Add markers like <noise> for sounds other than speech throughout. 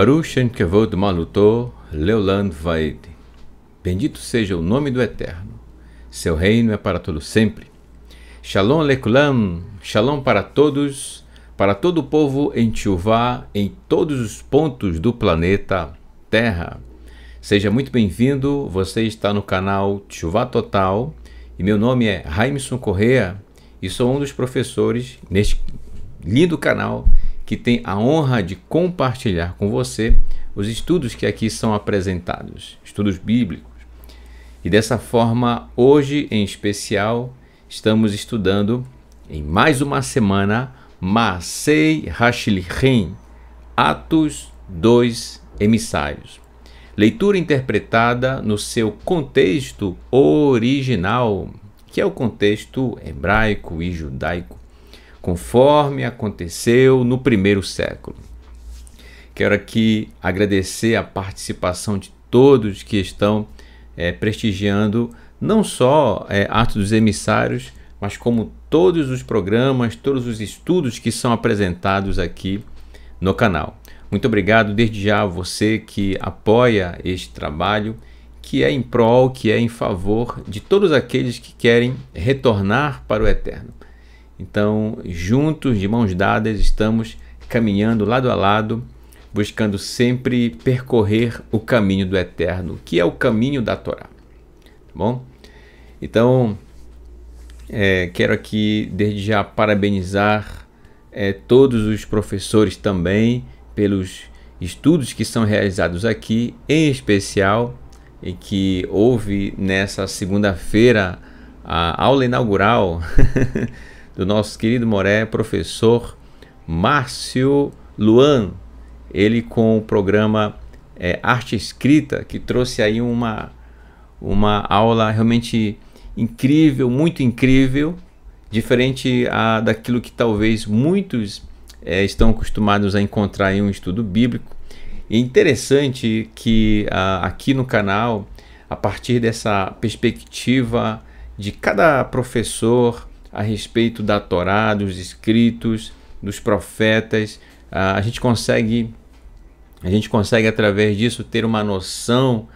Baruch Kevod Maluto, Leoland Vaed. Bendito seja o nome do Eterno. Seu reino é para todo sempre. Shalom Lekulam, Shalom para todos, para todo o povo em Tchuvá, em todos os pontos do planeta Terra. Seja muito bem-vindo, você está no canal Tchuvá Total e meu nome é Raimson Correa e sou um dos professores neste lindo canal que tem a honra de compartilhar com você os estudos que aqui são apresentados, estudos bíblicos. E dessa forma, hoje em especial, estamos estudando em mais uma semana Masei Hashilchim, Atos 2 Emissários. Leitura interpretada no seu contexto original, que é o contexto hebraico e judaico conforme aconteceu no primeiro século. Quero aqui agradecer a participação de todos que estão é, prestigiando não só é, Arte dos Emissários, mas como todos os programas, todos os estudos que são apresentados aqui no canal. Muito obrigado desde já a você que apoia este trabalho, que é em prol, que é em favor de todos aqueles que querem retornar para o eterno. Então, juntos, de mãos dadas, estamos caminhando lado a lado, buscando sempre percorrer o caminho do eterno, que é o caminho da Torá. Tá bom? Então, é, quero aqui desde já parabenizar é, todos os professores também pelos estudos que são realizados aqui, em especial e que houve nessa segunda-feira a aula inaugural <laughs> do nosso querido Moré, professor Márcio Luan, ele com o programa é, Arte Escrita, que trouxe aí uma, uma aula realmente incrível, muito incrível, diferente a, daquilo que talvez muitos é, estão acostumados a encontrar em um estudo bíblico. E é interessante que a, aqui no canal, a partir dessa perspectiva de cada professor, a respeito da Torá, dos escritos, dos profetas. Ah, a gente consegue a gente consegue através disso ter uma noção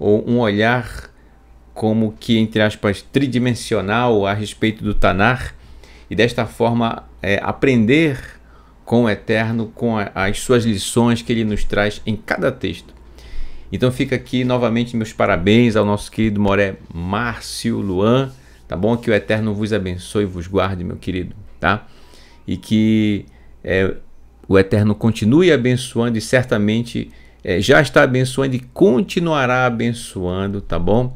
ou um olhar como que entre aspas tridimensional a respeito do Tanar e desta forma é, aprender com o Eterno com a, as suas lições que ele nos traz em cada texto. Então fica aqui novamente meus parabéns ao nosso querido Moré Márcio Luan Tá bom? Que o Eterno vos abençoe e vos guarde, meu querido, tá? E que é, o Eterno continue abençoando e certamente é, já está abençoando e continuará abençoando, tá bom?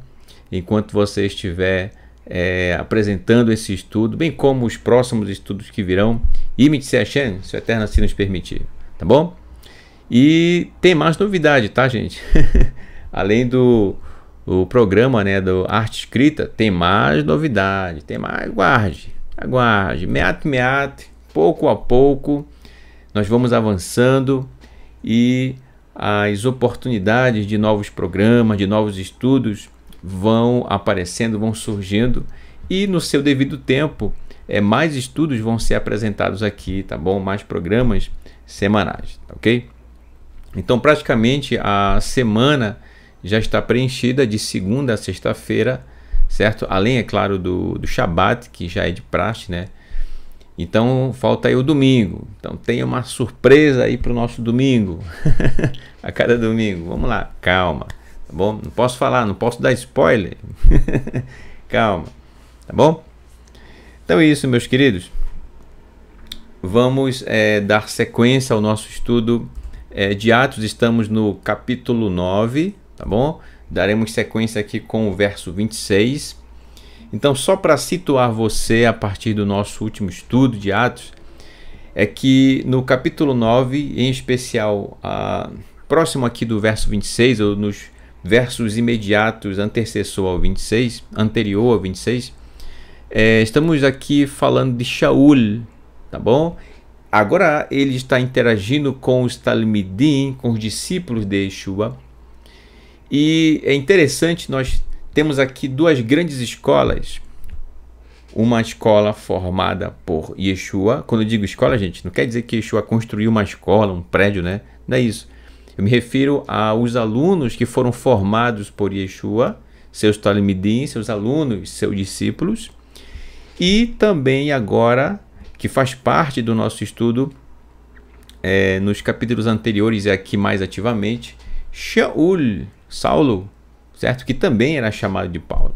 Enquanto você estiver é, apresentando esse estudo, bem como os próximos estudos que virão, e me disser, se o Eterno assim nos permitir, tá bom? E tem mais novidade, tá, gente? <laughs> Além do, o programa né, do Arte Escrita, tem mais novidade, tem mais. Aguarde, aguarde, meate, meate, pouco a pouco, nós vamos avançando e as oportunidades de novos programas, de novos estudos vão aparecendo, vão surgindo e no seu devido tempo é, mais estudos vão ser apresentados aqui, tá bom? Mais programas semanais, ok? Então praticamente a semana já está preenchida de segunda a sexta-feira, certo? Além, é claro, do, do Shabat, que já é de praxe, né? Então falta aí o domingo. Então tem uma surpresa aí para o nosso domingo. <laughs> a cada domingo. Vamos lá, calma. Tá bom? Não posso falar, não posso dar spoiler. <laughs> calma. Tá bom? Então é isso, meus queridos. Vamos é, dar sequência ao nosso estudo é, de Atos. Estamos no capítulo 9 tá bom? Daremos sequência aqui com o verso 26. Então, só para situar você a partir do nosso último estudo de Atos, é que no capítulo 9, em especial, a, próximo aqui do verso 26, ou nos versos imediatos antecessor ao 26, anterior ao 26, é, estamos aqui falando de Shaul, tá bom? Agora ele está interagindo com os Talmidim, com os discípulos de Yeshua, e é interessante, nós temos aqui duas grandes escolas. Uma escola formada por Yeshua. Quando eu digo escola, gente, não quer dizer que Yeshua construiu uma escola, um prédio, né? Não é isso. Eu me refiro aos alunos que foram formados por Yeshua, seus talimidim, seus alunos, seus discípulos, e também agora, que faz parte do nosso estudo é, nos capítulos anteriores e aqui mais ativamente, Shaul, Saulo, certo? Que também era chamado de Paulo.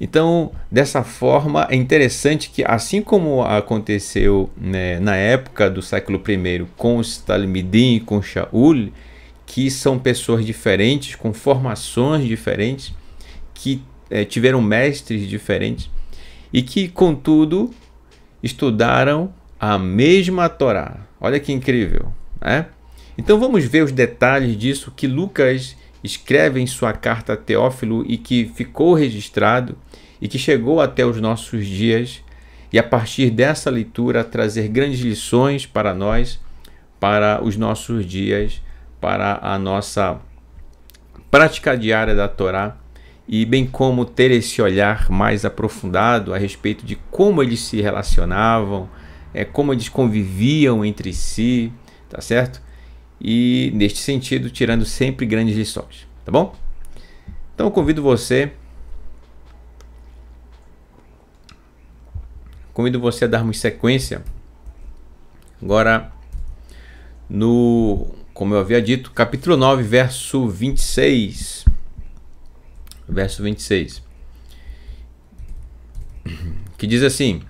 Então, dessa forma, é interessante que, assim como aconteceu né, na época do século I com os Talmidim e com Shaul, que são pessoas diferentes, com formações diferentes, que é, tiveram mestres diferentes e que, contudo, estudaram a mesma Torá. Olha que incrível, né? Então vamos ver os detalhes disso que Lucas escreve em sua carta a Teófilo e que ficou registrado e que chegou até os nossos dias, e a partir dessa leitura trazer grandes lições para nós, para os nossos dias, para a nossa prática diária da Torá, e bem como ter esse olhar mais aprofundado a respeito de como eles se relacionavam, é, como eles conviviam entre si, tá certo? e neste sentido tirando sempre grandes lições, tá bom? Então eu convido você convido você a darmos sequência agora no, como eu havia dito, capítulo 9, verso 26. Verso 26. <clears throat> Que diz assim: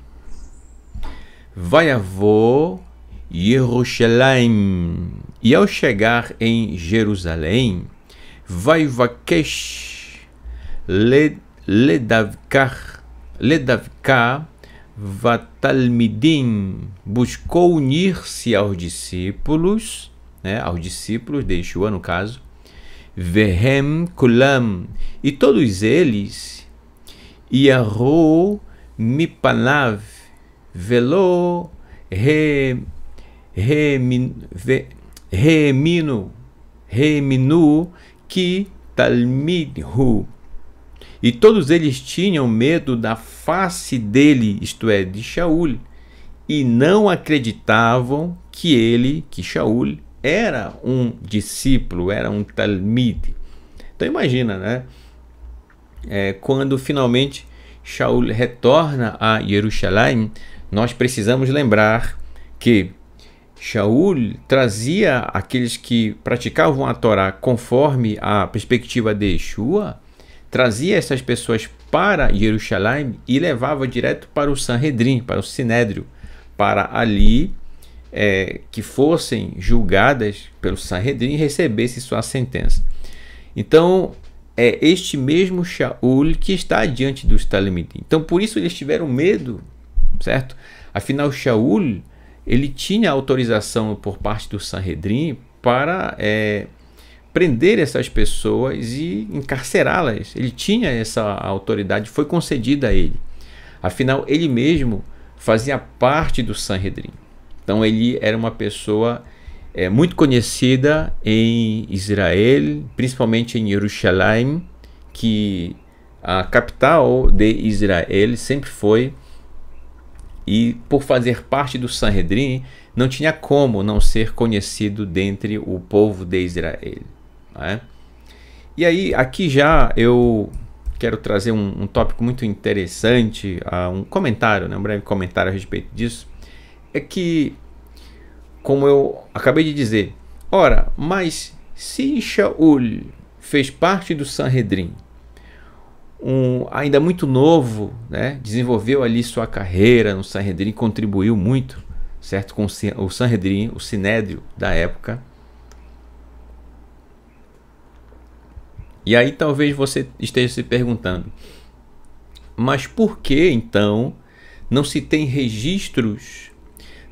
Vai avô Jerusalém e ao chegar em Jerusalém, Vaivakesh Ledavkar, Ledavkar Vatalmidim buscou unir-se aos discípulos, né, aos discípulos de Yeshua no caso, Vehem Kulam, e todos eles, Yahu Mipanav, Velo Re, re, ve, reminu, reminu que talmidhu. E todos eles tinham medo da face dele, isto é, de Shaul, e não acreditavam que ele, que Shaul, era um discípulo, era um talmide. Então imagina, né? É, quando finalmente Shaul retorna a Jerusalém, nós precisamos lembrar que Shaul trazia aqueles que praticavam a Torá conforme a perspectiva de Yeshua, trazia essas pessoas para Jerusalém e levava direto para o Sanhedrin, para o Sinédrio, para ali é, que fossem julgadas pelo Sanhedrin e recebessem sua sentença. Então, é este mesmo Shaul que está diante dos Talmidim. Então, por isso eles tiveram medo, certo? Afinal, Shaul ele tinha autorização por parte do Sanhedrin para é, prender essas pessoas e encarcerá-las. Ele tinha essa autoridade, foi concedida a ele. Afinal, ele mesmo fazia parte do Sanhedrin. Então, ele era uma pessoa é, muito conhecida em Israel, principalmente em Jerusalém, que a capital de Israel sempre foi e por fazer parte do Sanhedrin, não tinha como não ser conhecido dentre o povo de Israel. Né? E aí, aqui já eu quero trazer um, um tópico muito interessante, uh, um comentário, né, um breve comentário a respeito disso, é que, como eu acabei de dizer, ora, mas se Shaul fez parte do Sanhedrin, um, ainda muito novo, né? desenvolveu ali sua carreira no Sanhedrin, contribuiu muito, certo, com o Sanhedrin, o sinédrio da época. E aí talvez você esteja se perguntando, mas por que então não se tem registros,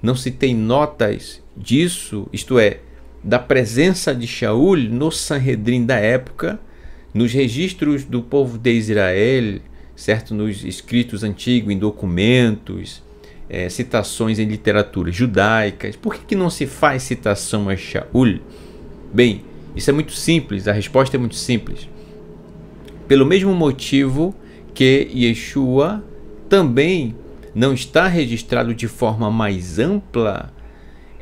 não se tem notas disso, isto é, da presença de Shaul no Sanhedrin da época? Nos registros do povo de Israel, certo, nos escritos antigos, em documentos, é, citações em literatura judaicas. Por que, que não se faz citação a Shaul? Bem, isso é muito simples, a resposta é muito simples. Pelo mesmo motivo que Yeshua também não está registrado de forma mais ampla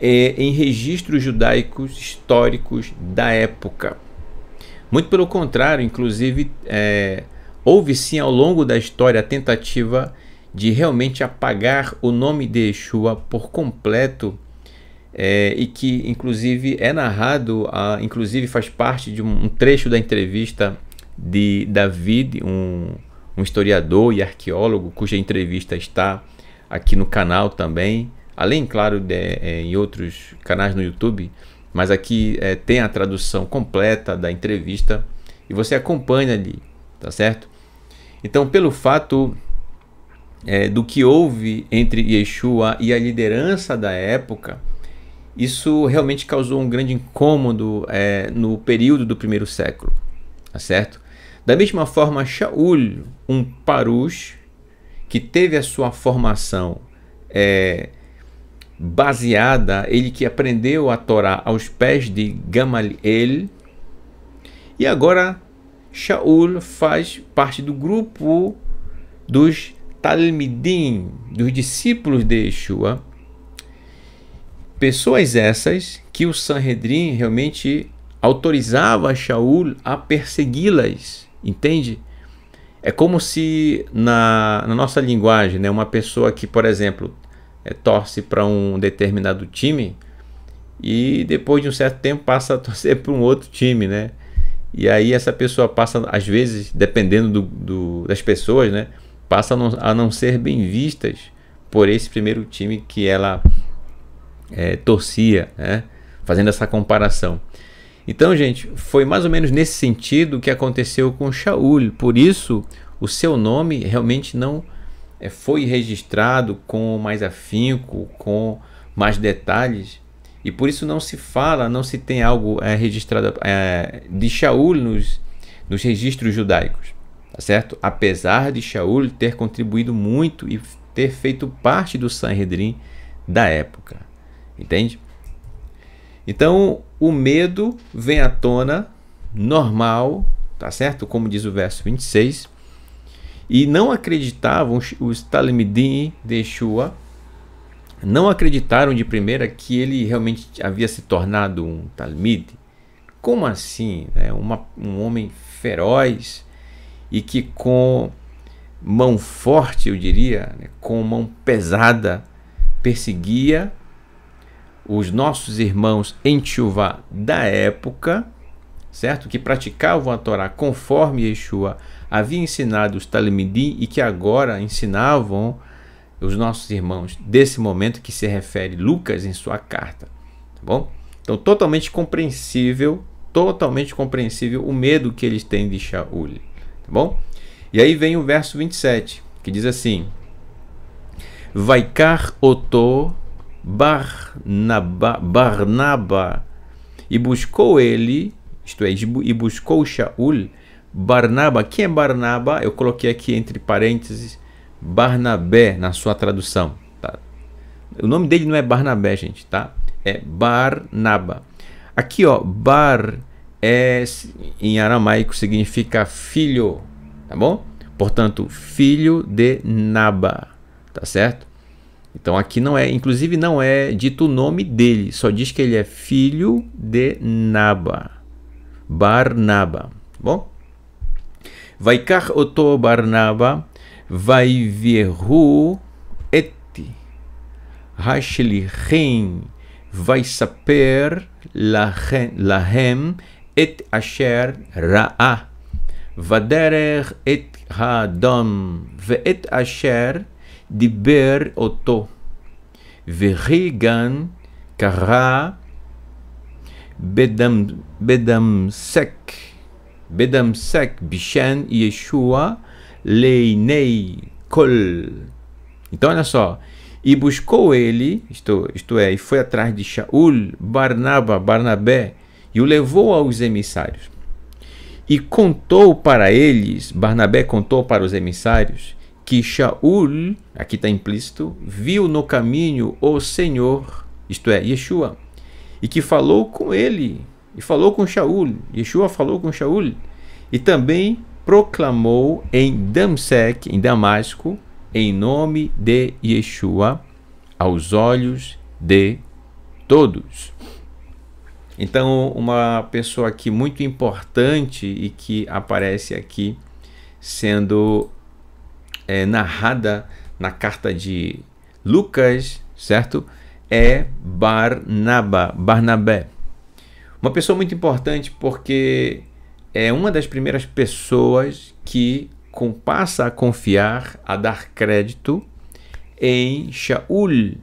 é, em registros judaicos históricos da época. Muito pelo contrário, inclusive, é, houve sim ao longo da história a tentativa de realmente apagar o nome de Yeshua por completo. É, e que inclusive é narrado, a, inclusive faz parte de um, um trecho da entrevista de David, um, um, historiador e arqueólogo, cuja entrevista está aqui no canal também, além, claro, de, é, em outros canais no YouTube. Mas aqui é, tem a tradução completa da entrevista e você acompanha ali, tá certo? Então, pelo fato é, do que houve entre Yeshua e a liderança da época, isso realmente causou um grande incômodo é, no período do primeiro século, tá certo? Da mesma forma, Shaul, um parush, que teve a sua formação é, baseada, ele que aprendeu a Torá aos pés de Gamaliel, e agora Shaul faz parte do grupo dos Talmidim, dos discípulos de Yeshua. Pessoas essas que o Sanhedrin realmente autorizava Shaul a persegui-las, entende? É como se na, na nossa linguagem, né, uma pessoa que, por exemplo, é, torce para um determinado time e depois de um certo tempo passa a <laughs> torcer para um outro time, né? E aí essa pessoa passa, às vezes, dependendo do, do, das pessoas, né? Passa a não, a não, ser bem vistas por esse primeiro time que ela é, torcia, né? Fazendo essa comparação. Então, gente, foi mais ou menos nesse sentido que aconteceu com Shaul. Por isso, o seu nome realmente não é, foi registrado com mais afinco, com mais detalhes. E por isso não se fala, não se tem algo é, registrado é, de Shaul nos, nos registros judaicos, tá certo? Apesar de Shaul ter contribuído muito e ter feito parte do Sanhedrin da época, entende? Então, o medo vem à tona normal, tá certo? Como diz o verso 26, e não acreditavam, os Talmidim de Yeshua não acreditaram de primeira que ele realmente havia se tornado um Talmid. Como assim? Né? Uma, um homem feroz e que com mão forte, eu diria, né? com mão pesada, perseguia os nossos irmãos em Chuvá da época certo? Que praticavam a Torá conforme Yeshua havia ensinado os Talmidim e que agora ensinavam os nossos irmãos, desse momento que se refere Lucas em sua carta, tá bom? Então, totalmente compreensível, totalmente compreensível o medo que eles têm de Shaul, tá bom? E aí vem o verso 27, que diz assim: Vaikar Otô Barnaba, Barnaba e buscou ele isto é, e buscou Shaul, Barnaba. Quem é Barnaba? Eu coloquei aqui entre parênteses Barnabé na sua tradução. Tá? O nome dele não é Barnabé, gente, tá? É Barnaba. Aqui, ó, Bar é, em aramaico significa filho, tá bom? Portanto, filho de Naba, tá certo? Então aqui não é, inclusive não é dito o nome dele, só diz que ele é filho de Naba. בר נבא. בוא. ויקח אותו בר נבא, ויביאהו אתי השליחים, ויספר לכם, להם את אשר ראה, ודרך את האדם, ואת אשר דיבר אותו. וכי גם קרא Bedam, Bedamsek, Bedamsek Bishen Yeshua Leinei Kol. Então olha só. E buscou ele, isto, isto é, e foi atrás de Shaul, Barnaba, Barnabé, e o levou aos emissários. E contou para eles, Barnabé contou para os emissários, que Shaul, aqui está implícito, viu no caminho o Senhor, isto é, Yeshua e que falou com ele, e falou com Shaul, Yeshua falou com Shaul, e também proclamou em Damsec, em Damasco, em nome de Yeshua, aos olhos de todos. Então, uma pessoa aqui muito importante e que aparece aqui sendo é, narrada na carta de Lucas, certo? é Barnaba, Barnabé. Uma pessoa muito importante porque é uma das primeiras pessoas que passa a confiar, a dar crédito em Shaul,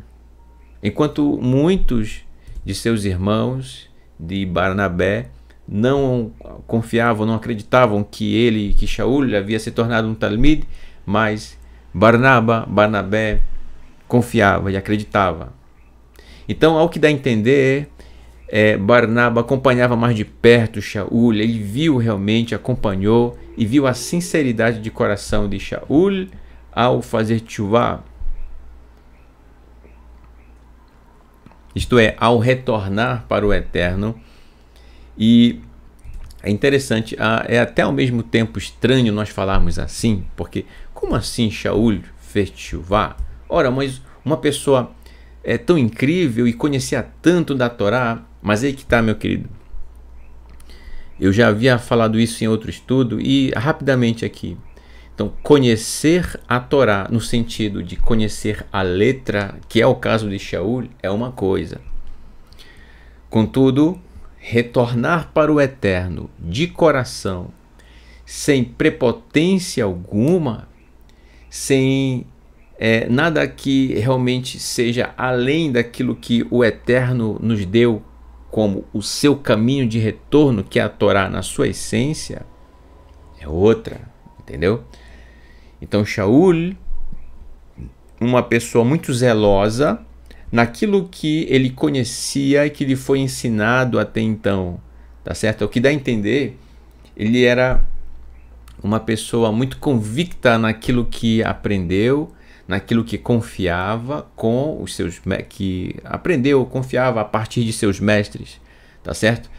enquanto muitos de seus irmãos de Barnabé não confiavam, não acreditavam que ele, que Shaul havia se tornado um Talmid, mas Barnaba, Barnabé confiava e acreditava. Então, ao que dá a entender, é, Barnaba acompanhava mais de perto Shaul, ele viu realmente, acompanhou e viu a sinceridade de coração de Shaul ao fazer chuvá. Isto é, ao retornar para o Eterno. E é interessante, é até ao mesmo tempo estranho nós falarmos assim, porque como assim Shaul fez chuvá? Ora, mas uma pessoa é, tão incrível e conhecia tanto da Torá, mas aí que está, meu querido. Eu já havia falado isso em outro estudo e rapidamente aqui. Então, conhecer a Torá no sentido de conhecer a letra, que é o caso de Shaul, é uma coisa. Contudo, retornar para o eterno de coração, sem prepotência alguma, sem é, nada que realmente seja além daquilo que o Eterno nos deu como o seu caminho de retorno, que é a Torá na sua essência, é outra, entendeu? Então, Shaul, uma pessoa muito zelosa naquilo que ele conhecia e que lhe foi ensinado até então, tá certo? É o que dá a entender, ele era uma pessoa muito convicta naquilo que aprendeu naquilo que confiava com os seus que aprendeu, confiava a partir de seus mestres, tá certo?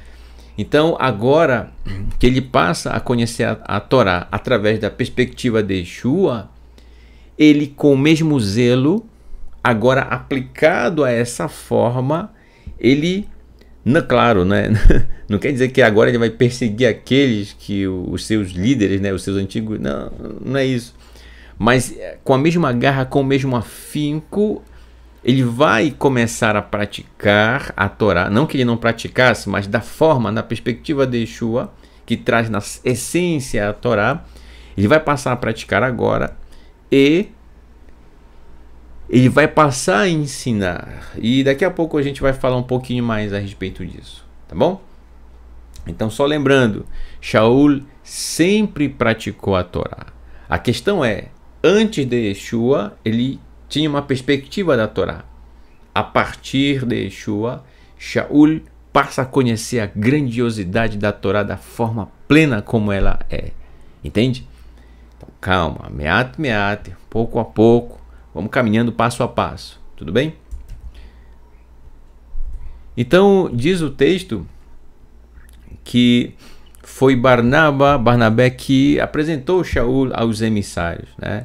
Então, agora que ele passa a conhecer a, a Torá através da perspectiva de Yeshua, ele com o mesmo zelo, agora aplicado a essa forma, ele não, né, claro, né? <laughs> não quer dizer que agora ele vai perseguir aqueles que os seus líderes, né? os seus antigos. Não, não é isso mas eh, com a mesma garra, com o mesmo afinco, ele vai começar a praticar a Torá. Não que ele não praticasse, mas da forma, na perspectiva de Yeshua, que traz na essência a Torá, ele vai passar a praticar agora e ele vai passar a ensinar. E daqui a pouco a gente vai falar um pouquinho mais a respeito disso, tá bom? Então, só lembrando, Shaul sempre praticou a Torá. A questão é, antes de Yeshua, ele tinha uma perspectiva da Torá. A partir de Yeshua, Shaul passa a conhecer a grandiosidade da Torá da forma plena como ela é. Entende? Então, calma, meate, meate, pouco a pouco, vamos caminhando passo a passo, tudo bem? Então, diz o texto que foi Barnaba, Barnabé que apresentou Shaul aos emissários, né?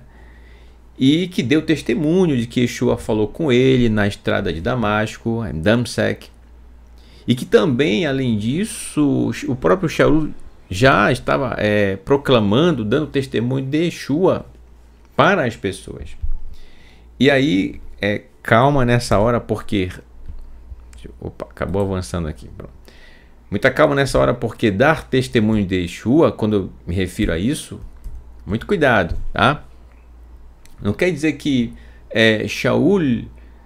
E que deu testemunho de que Yeshua falou com ele na estrada de Damasco, em Damsek. E que também, além disso, o próprio Shaul já estava é, proclamando, dando testemunho de Yeshua para as pessoas. E aí, é, calma nessa hora, porque. Opa, acabou avançando aqui. Pronto. Muita calma nessa hora, porque dar testemunho de Yeshua, quando eu me refiro a isso, muito cuidado, tá? Não quer dizer que é, Shaul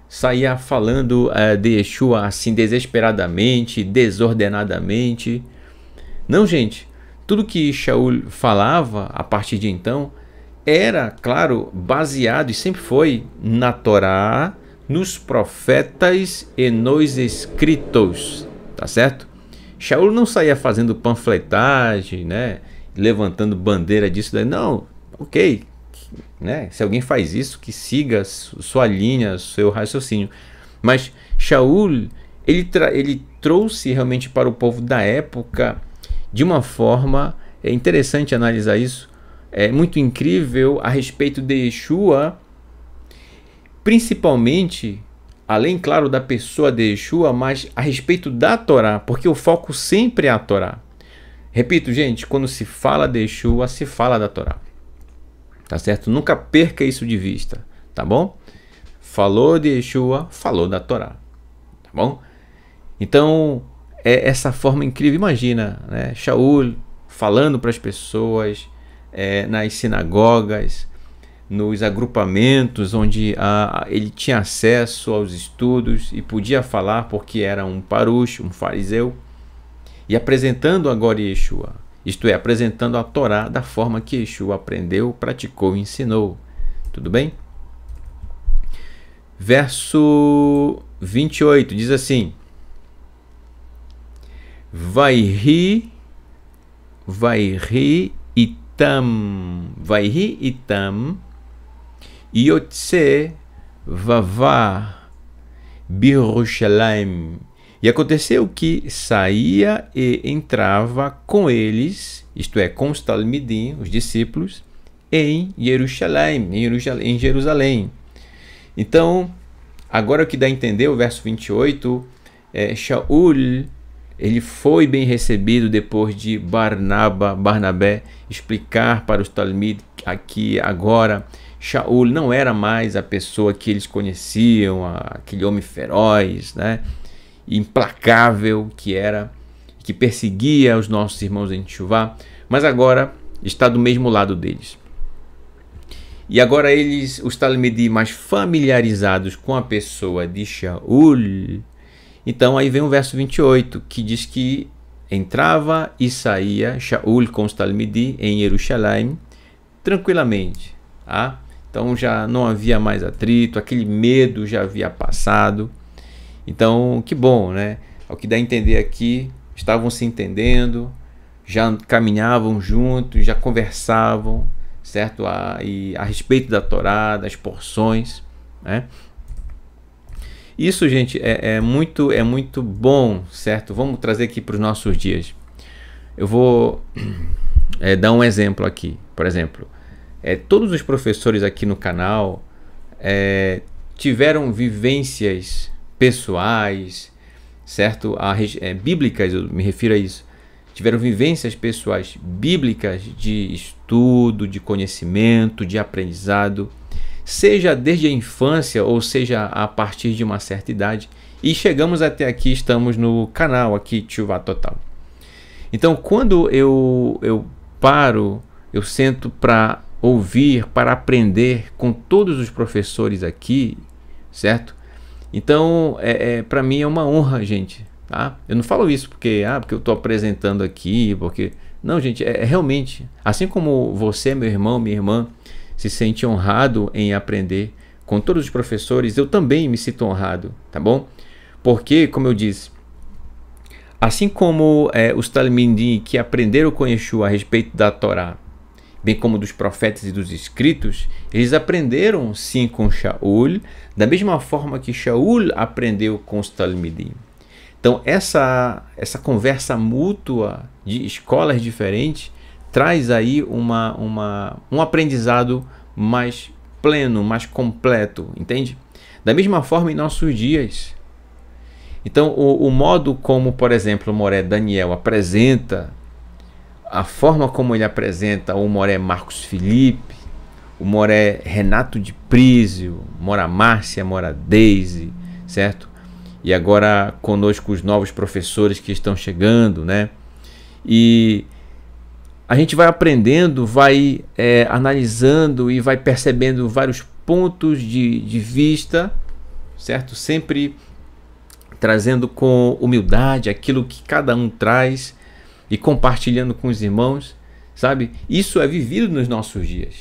saía falando é, de Yeshua assim desesperadamente, desordenadamente. Não, gente. Tudo que Shaul falava a partir de então era, claro, baseado e sempre foi na Torá, nos profetas e nos escritos, tá certo? Shaul não saía fazendo panfletagem, né? levantando bandeira disso daí. Não, ok. Né? Se alguém faz isso, que siga sua linha, seu raciocínio. Mas Shaul, ele, ele trouxe realmente para o povo da época de uma forma é interessante analisar isso. É muito incrível a respeito de Yeshua, principalmente além, claro, da pessoa de Yeshua, mas a respeito da Torá, porque o foco sempre é a Torá. Repito, gente, quando se fala de Yeshua, se fala da Torá. Tá certo? Nunca perca isso de vista, tá bom? Falou de Yeshua, falou da Torá. Tá bom? Então, é essa forma incrível. Imagina, né? Shaul falando para as pessoas é, nas sinagogas, nos agrupamentos onde a, ele tinha acesso aos estudos e podia falar porque era um paruxo, um fariseu, e apresentando agora Yeshua, isto é, apresentando a Torá da forma que Yeshua aprendeu, praticou e ensinou. Tudo bem? Verso 28 diz assim: Vai ri, vai ri itam, vai ri itam Yotse Vavá Birushalayim. E aconteceu que saía e entrava com eles, isto é, com os talmidim, os discípulos, em Jerusalém, em Jerusalém. Então, agora o que dá a entender, o verso 28, é, Shaul, ele foi bem recebido depois de Barnaba, Barnabé, explicar para os talmid aqui agora Shaul não era mais a pessoa que eles conheciam, aquele homem feroz, né? implacável que era, que perseguia os nossos irmãos em Chuvá, mas agora está do mesmo lado deles. E agora eles, os Talmudi, mais familiarizados com a pessoa de Shaul, então aí vem o verso 28, que diz que entrava e saía Shaul com os Talmudi em Jerusalém tranquilamente. Tá? Então já não havia mais atrito, aquele medo já havia passado. Então, que bom, né? Ao que dá a entender aqui, estavam se entendendo, já caminhavam juntos, já conversavam, certo? A, e a respeito da Torá, das porções, né? Isso, gente, é, é muito é muito bom, certo? Vamos trazer aqui para os nossos dias. Eu vou é, <clears throat> dar um exemplo aqui, por exemplo. É, todos os professores aqui no canal é, tiveram vivências pessoais, certo? A, é, bíblicas, eu me refiro a isso. Tiveram vivências pessoais bíblicas de estudo, de conhecimento, de aprendizado, seja desde a infância ou seja a partir de uma certa idade. E chegamos até aqui, estamos no canal aqui, Chuva Total. Então, quando eu, eu paro, eu sento para ouvir, para aprender com todos os professores aqui, certo? Então, é, é para mim é uma honra, gente. Tá? Eu não falo isso porque, ah, porque eu estou apresentando aqui, porque. Não, gente, é, é realmente. Assim como você, meu irmão, minha irmã, se sente honrado em aprender com todos os professores, eu também me sinto honrado, tá bom? Porque, como eu disse, assim como é, os Talmidim que aprenderam com Yeshua a respeito da Torá bem como dos profetas e dos escritos, eles aprenderam sim com Shaul, da mesma forma que Shaul aprendeu com os Talmidim. Então, essa, essa conversa mútua de escolas diferentes traz aí uma, uma, um aprendizado mais pleno, mais completo, entende? Da mesma forma em nossos dias. Então, o, o modo como, por exemplo, Moré Daniel apresenta a forma como ele apresenta o Moré é Marcos Felipe, o Moré é Renato de Prísio, Mora Márcia, Mora Deise, certo? E agora conosco os novos professores que estão chegando, né? E a gente vai aprendendo, vai é, analisando e vai percebendo vários pontos de, de vista, certo? Sempre trazendo com humildade aquilo que cada um traz e compartilhando com os irmãos, sabe? Isso é vivido nos nossos dias.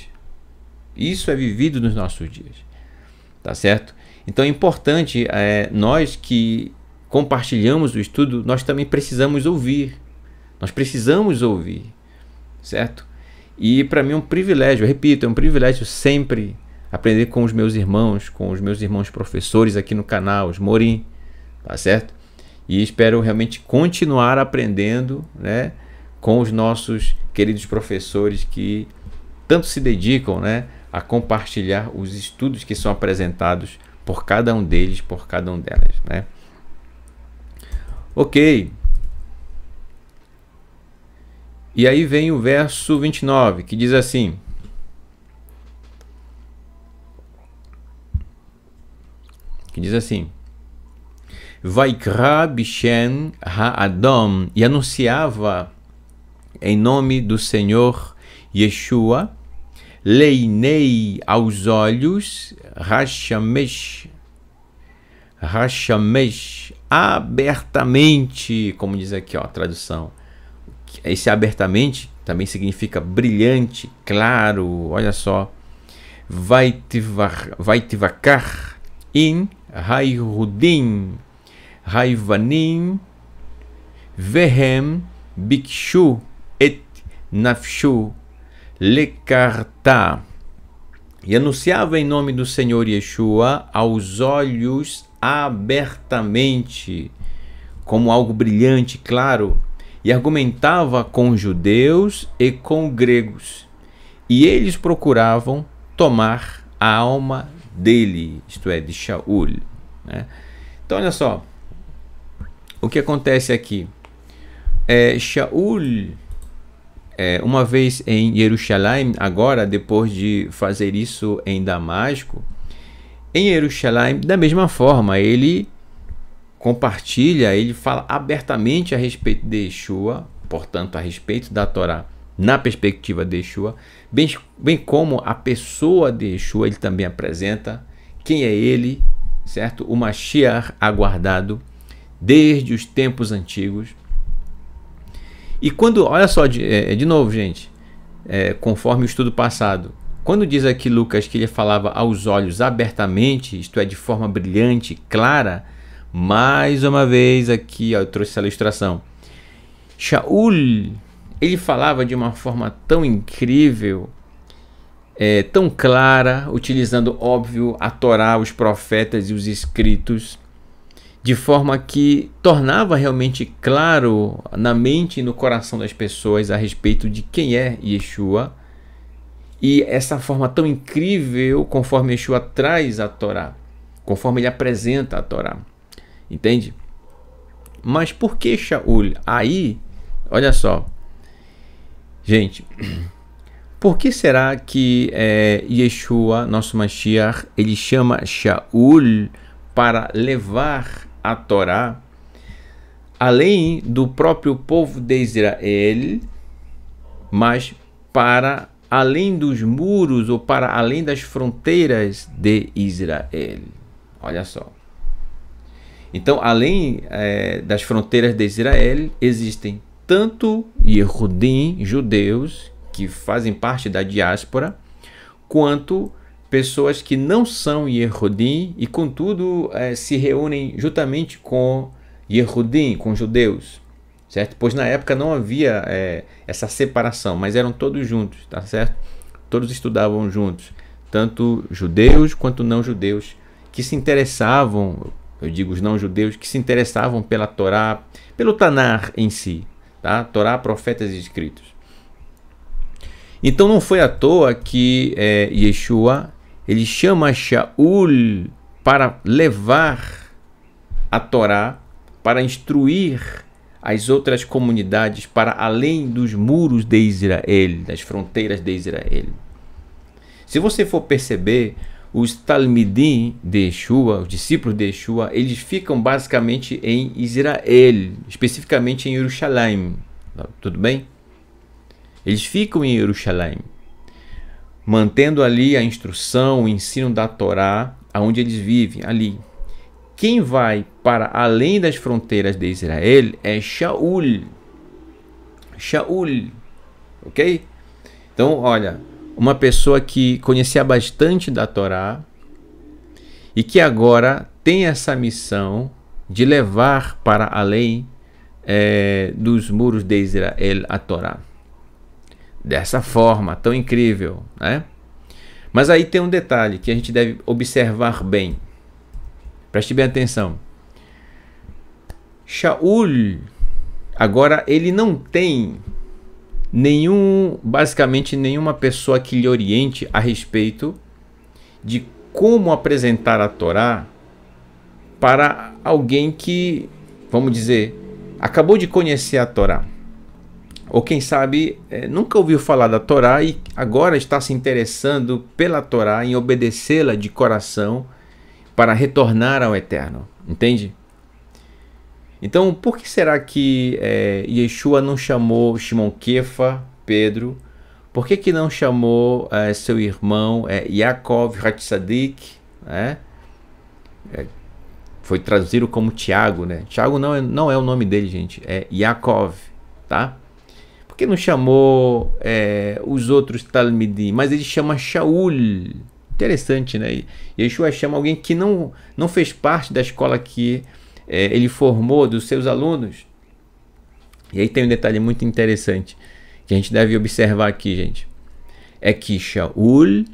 Isso é vivido nos nossos dias, tá certo? Então é importante é, nós que compartilhamos o estudo, nós também precisamos ouvir. Nós precisamos ouvir, certo? E para mim é um privilégio, repito, é um privilégio sempre aprender com os meus irmãos, com os meus irmãos professores aqui no canal, os Morim, tá certo? e espero realmente continuar aprendendo né, com os nossos queridos professores que tanto se dedicam né, a compartilhar os estudos que são apresentados por cada um deles, por cada um delas. Né? Ok. E aí vem o verso 29, que diz assim: Que diz assim: Vaikra Bishen Ha'adom, e anunciava em nome do Senhor Yeshua, leinei aos olhos rachamesh, rachamesh, abertamente, como diz aqui ó, a tradução. Esse abertamente também significa brilhante, claro, olha só. Vai tivacar in Hairudim, Raivanim Vehem Bikshu et Nafshu Lekarta. E anunciava em nome do Senhor Yeshua aos olhos abertamente, como algo brilhante, claro, e argumentava com judeus e com gregos. E eles procuravam tomar a alma dele, isto é, de Shaul. Né? Então, olha só, o que acontece aqui? É, Shaul, é, uma vez em Jerusalém, agora depois de fazer isso em Damasco, em Jerusalém, da mesma forma, ele compartilha, ele fala abertamente a respeito de Yeshua, portanto, a respeito da Torá, na perspectiva de Yeshua, bem, bem como a pessoa de Yeshua, ele também apresenta quem é ele, certo? O Mashiach aguardado desde os tempos antigos. E quando, olha só, de, é, é de novo, gente, é, conforme o estudo passado, quando diz aqui Lucas que ele falava aos olhos abertamente, isto é, de forma brilhante, clara, mais uma vez aqui ó, eu trouxe essa ilustração. Shaul, ele falava de uma forma tão incrível, é, tão clara, utilizando, óbvio, a Torá, os profetas e os escritos de forma que tornava realmente claro na mente e no coração das pessoas a respeito de quem é Yeshua. E essa forma tão incrível conforme Yeshua traz a Torá, conforme ele apresenta a Torá. Entende? Mas por que Shaul? Aí, olha só. Gente, <clears throat> por que será que é, Yeshua, nosso Mashiach, ele chama Shaul para levar a Torá, além do próprio povo de Israel, mas para além dos muros ou para além das fronteiras de Israel. Olha só. Então, além é, das fronteiras de Israel, existem tanto Yehudim, judeus, que fazem parte da diáspora, quanto pessoas que não são Yehudim e, contudo, eh, se reúnem juntamente com Yehudim, com judeus, certo? Pois na época não havia eh, essa separação, mas eram todos juntos, tá certo? Todos estudavam juntos, tanto judeus quanto não judeus, que se interessavam, eu digo os não judeus, que se interessavam pela Torá, pelo Tanar em si, tá? Torá, profetas e escritos. Então não foi à toa que eh, Yeshua ele chama Shaul para levar a Torá, para instruir as outras comunidades para além dos muros de Israel, das fronteiras de Israel. Se você for perceber, os Talmidim de Yeshua, os discípulos de Yeshua, eles ficam basicamente em Israel, especificamente em Jerusalém. Tudo bem? Eles ficam em Jerusalém mantendo ali a instrução, o ensino da Torá, aonde eles vivem, ali. Quem vai para além das fronteiras de Israel é Shaul. Shaul, ok? Então, olha, uma pessoa que conhecia bastante da Torá e que agora tem essa missão de levar para além é, dos muros de Israel a Torá dessa forma tão incrível, né? Mas aí tem um detalhe que a gente deve observar bem. Preste bem atenção. Shaul, agora ele não tem nenhum, basicamente nenhuma pessoa que lhe oriente a respeito de como apresentar a Torá para alguém que, vamos dizer, acabou de conhecer a Torá ou quem sabe é, nunca ouviu falar da Torá e agora está se interessando pela Torá, em obedecê-la de coração para retornar ao Eterno, entende? Então, por que será que é, Yeshua não chamou Shimon Kefa, Pedro? Por que, que não chamou é, seu irmão é, Yaakov Hatzadik? Né? É, foi traduzido como Tiago, né? Tiago não é, não é o nome dele, gente, é Yaakov, tá? Por que não chamou é, os outros Talmidim? Tá Mas ele chama Shaul. Interessante, né? Yeshua chama alguém que não, não fez parte da escola que é, ele formou, dos seus alunos. E aí tem um detalhe muito interessante que a gente deve observar aqui, gente. É que Shaul,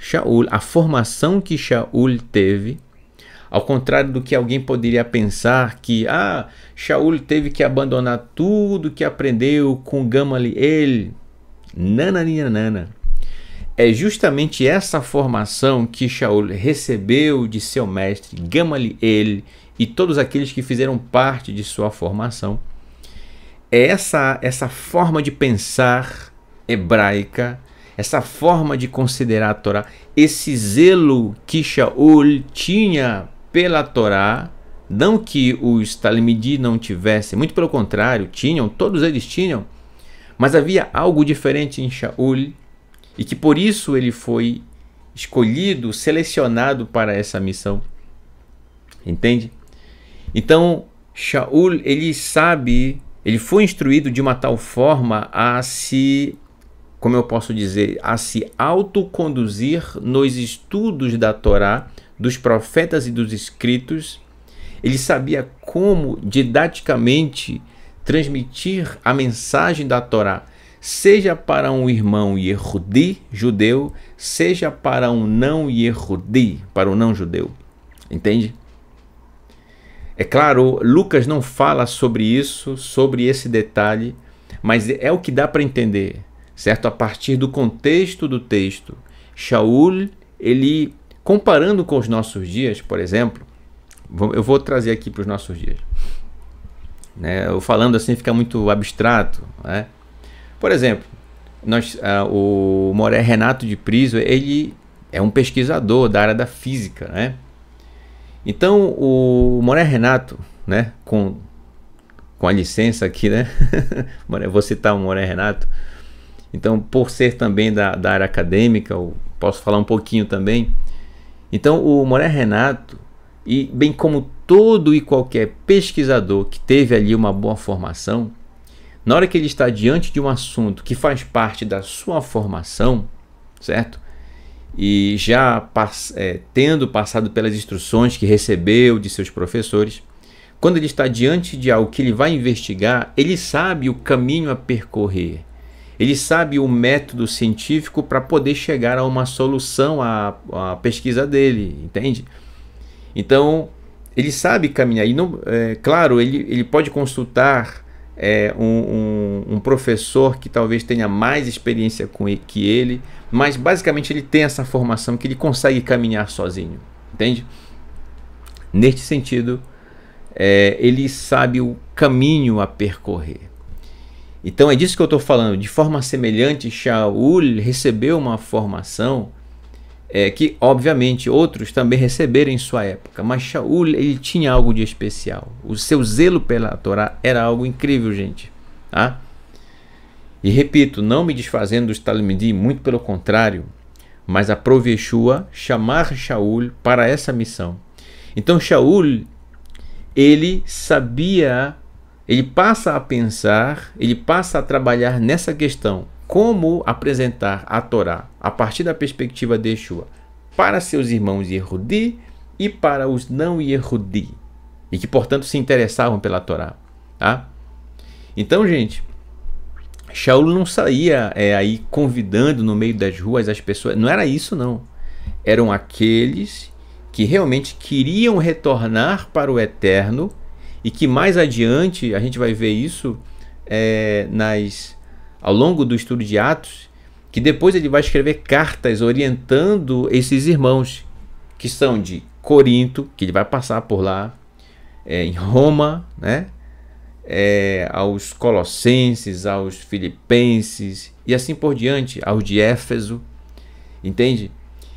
Shaul, a formação que Shaul teve ao contrário do que alguém poderia pensar que ah, Shaul teve que abandonar tudo que aprendeu com Gamaliel. Nananinanana. É justamente essa formação que Shaul recebeu de seu mestre Gamaliel e todos aqueles que fizeram parte de sua formação. É essa essa forma de pensar hebraica essa forma de considerar a Torá, esse zelo que Shaul tinha pela Torá, não que os talimidi não tivessem, muito pelo contrário, tinham, todos eles tinham, mas havia algo diferente em Shaul e que por isso ele foi escolhido, selecionado para essa missão. Entende? Então, Shaul, ele sabe, ele foi instruído de uma tal forma a se, como eu posso dizer, a se autoconduzir nos estudos da Torá dos profetas e dos escritos, ele sabia como didaticamente transmitir a mensagem da Torá, seja para um irmão Yehudi, judeu, seja para um não Yehudi, para um não judeu. Entende? É claro, Lucas não fala sobre isso, sobre esse detalhe, mas é o que dá para entender, certo? A partir do contexto do texto. Shaul, ele Comparando com os nossos dias, por exemplo, eu vou trazer aqui para os nossos dias. Né? Eu falando assim fica muito abstrato. Né? Por exemplo, nós, ah, o Moré Renato de Priso, ele é um pesquisador da área da física. Né? Então, o Moré Renato, né, com, com a licença aqui, né? <laughs> vou citar o Moré Renato. Então, por ser também da, da área acadêmica, posso falar um pouquinho também então, o Moré Renato, e bem como todo e qualquer pesquisador que teve ali uma boa formação, na hora que ele está diante de um assunto que faz parte da sua formação, certo? E já pass é, tendo passado pelas instruções que recebeu de seus professores, quando ele está diante de algo que ele vai investigar, ele sabe o caminho a percorrer. Ele sabe o método científico para poder chegar a uma solução à, à, pesquisa dele, entende? Então, ele sabe caminhar. E não, é, claro, ele, ele pode consultar é, um, um, um, professor que talvez tenha mais experiência com ele, que ele, mas basicamente ele tem essa formação que ele consegue caminhar sozinho, entende? Neste sentido, é, ele sabe o caminho a percorrer. Então é disso que eu estou falando. De forma semelhante, Shaul recebeu uma formação é, que, obviamente, outros também receberam em sua época. Mas Shaul ele tinha algo de especial. O seu zelo pela Torá era algo incrível, gente. Tá? E repito, não me desfazendo dos Talmidim, muito pelo contrário, mas aprove chamar Shaul para essa missão. Então Shaul, ele sabia ele passa a pensar, ele passa a trabalhar nessa questão, como apresentar a Torá a partir da perspectiva de Yeshua para seus irmãos Yehudi e para os não Yehudi, e que, portanto, se interessavam pela Torá. Tá? Então, gente, Shaul não saía é, aí convidando no meio das ruas as pessoas, não era isso, não. Eram aqueles que realmente queriam retornar para o Eterno e que mais adiante a gente vai ver isso é, nas, ao longo do estudo de Atos, que depois ele vai escrever cartas orientando esses irmãos que são de Corinto, que ele vai passar por lá, é, em Roma, né? É, aos Colossenses, aos Filipenses e assim por diante, aos de Éfeso, entende?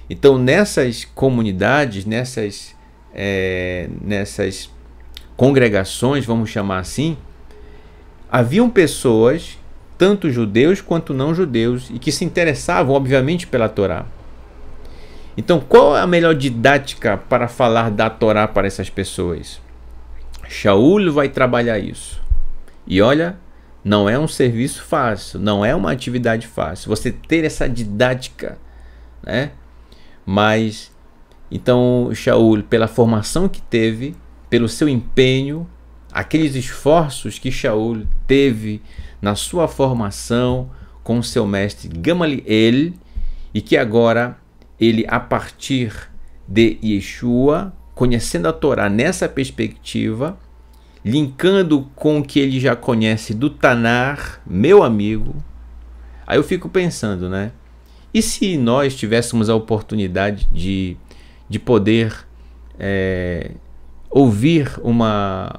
Então nessas comunidades, nessas, é, nessas congregações, vamos chamar assim, haviam pessoas, tanto judeus quanto não judeus, e que se interessavam, obviamente, pela Torá. Então, qual é a melhor didática para falar da Torá para essas pessoas? Shaul vai trabalhar isso. E olha, não é um serviço fácil, não é uma atividade fácil. Você ter essa didática, né? Mas então Shaul, pela formação que teve, pelo seu empenho, aqueles esforços que Shaul teve na sua formação com seu mestre Gamaliel e que agora ele, a partir de Yeshua, conhecendo a Torá nessa perspectiva, linkando com o que ele já conhece do Tanar, meu amigo, aí eu fico pensando, né? E se nós tivéssemos a oportunidade de, de poder é, ouvir uma.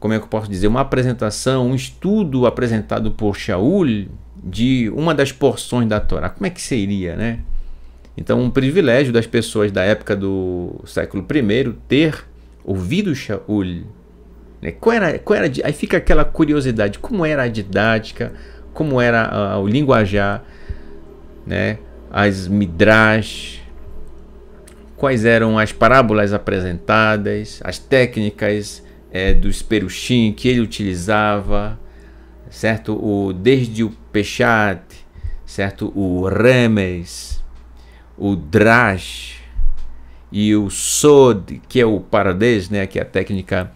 Como é que eu posso dizer? Uma apresentação, um estudo apresentado por Shaul de uma das porções da Torá. Como é que seria, né? Então, um privilégio das pessoas da época do século I ter ouvido Shaul. Né? Qual era, qual era, aí fica aquela curiosidade: como era a didática, como era ah, o linguajar, né? as midrash, quais eram as parábolas apresentadas, as técnicas é, do esperuchim que ele utilizava, certo? O, desde o pechad, certo? O Remes, o Drash e o Sod, que é o Paradês, né? Que é a técnica